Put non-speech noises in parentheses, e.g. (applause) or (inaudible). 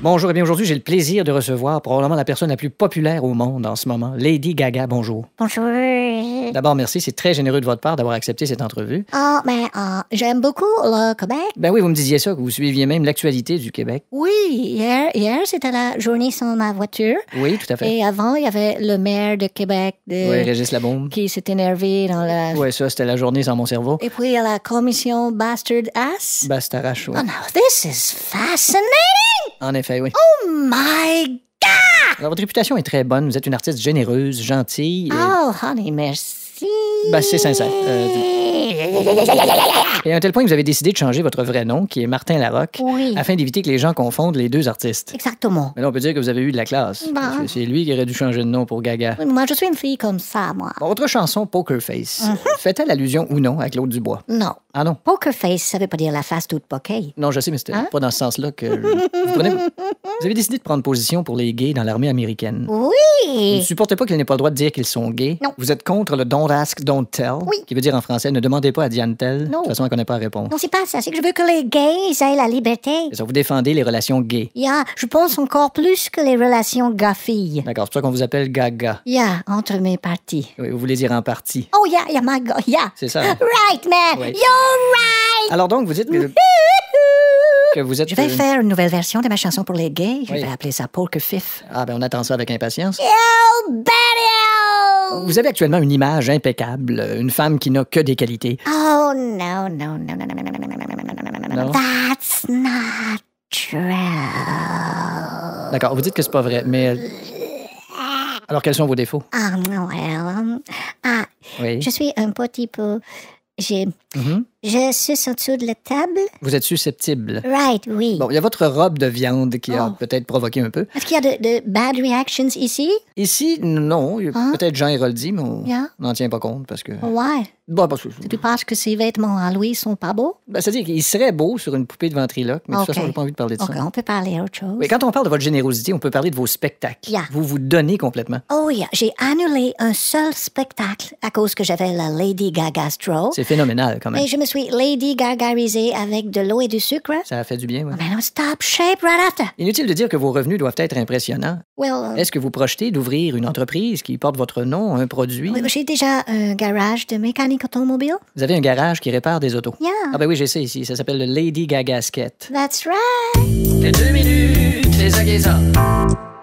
Bonjour et eh bien aujourd'hui, j'ai le plaisir de recevoir probablement la personne la plus populaire au monde en ce moment, Lady Gaga. Bonjour. Bonjour. D'abord, merci, c'est très généreux de votre part d'avoir accepté cette entrevue. oh, ben, ah, j'aime beaucoup le Québec. Ben oui, vous me disiez ça, que vous suiviez même l'actualité du Québec. Oui, hier, hier c'était la journée sans ma voiture. Oui, tout à fait. Et avant, il y avait le maire de Québec. De... Oui, Régis Qui s'est énervé dans la... Oui, ça, c'était la journée sans mon cerveau. Et puis, il la commission Bastard Ass. Bastard Ass, Oh, no, this is fascinating! En effet, oui. Oh my God! Alors, votre réputation est très bonne. Vous êtes une artiste généreuse, gentille. Oh, honey, merci. Ben, c'est sincère. Euh, et à un tel point que vous avez décidé de changer votre vrai nom, qui est Martin Larocque, afin d'éviter que les gens confondent les deux artistes. Exactement. Mais là, on peut dire que vous avez eu de la classe. Bah. C'est lui qui aurait dû changer de nom pour Gaga. Oui, moi, je suis une fille comme ça, moi. votre chanson Poker Face, mhm. fait-elle allusion ou non à Claude Dubois? Non. Ah non? Poker Face, ça veut pas dire la face toute poquée. Non, je sais, mais c'était hein? pas dans ce sens-là que... vous, vous avez décidé de prendre position pour les gays dans l'armée américaine. Oui! Vous ne supportez pas qu'ils n'aient pas le droit de dire qu'ils sont gays. Non. Vous êtes contre le Don't Ask, Don't Tell, qui veut dire en français ne demandez pas à Diane Tell. De toute façon, elle connaît pas la réponse. Non, c'est pas ça. C'est que je veux que les gays aient la liberté. ça, vous défendez les relations gays. Yeah, je pense encore plus que les relations gars-filles. D'accord, c'est pour ça qu'on vous appelle gaga. Yeah, entre mes parties. Oui, vous voulez dire en partie. Oh, yeah, yeah, my God, yeah. C'est ça. Right, man. You're right. Alors donc, vous dites que... (laughs) vous êtes je vais euh, faire une nouvelle version de ma chanson pour les gays. Je vais appeler ça Poker Fif. Ah, ben on attend ça avec impatience. You better vous avez actuellement une image impeccable, une femme qui n'a que des qualités. Oh non, non, non, non, non, non, non, non, non. That's not true. D'accord, vous dites que c'est pas vrai, mais alors quels sont vos défauts Ah non, ah, je suis un petit peu, j'ai non je suis en dessous de la table. Vous êtes susceptible. Right, oui. Bon, il y a votre robe de viande qui a oh. peut-être provoqué un peu. Est-ce qu'il y a de, bad reactions ici? Ici, non. Hein? Peut-être Jean Héroldi, mais on n'en tient pas compte parce que. Ouais. Bon, parce que... Tu penses que ses vêtements à Louis sont pas beaux? Ben, c'est-à-dire qu'ils seraient beaux sur une poupée de ventriloque, mais de toute façon, n'ai pas envie de parler de ça. on peut parler autre chose. Mais quand on parle de votre générosité, on peut parler de vos spectacles. Vous vous donnez complètement. Oh, oui. J'ai annulé un seul spectacle à cause que j'avais la Lady Gaga stroke. C'est phénoménal, quand même suis Lady Gargarisée avec de l'eau et du sucre. Ça a fait du bien, oui. Mais ah, ben non, stop, shape right after. Inutile de dire que vos revenus doivent être impressionnants. Euh, Est-ce que vous projetez d'ouvrir une entreprise qui porte votre nom, un produit? j'ai déjà un garage de mécanique automobile. Vous avez un garage qui répare des autos? Yeah. Ah ben oui, j'essaie ici. Ça s'appelle le Lady Gagasket. That's right. deux minutes, les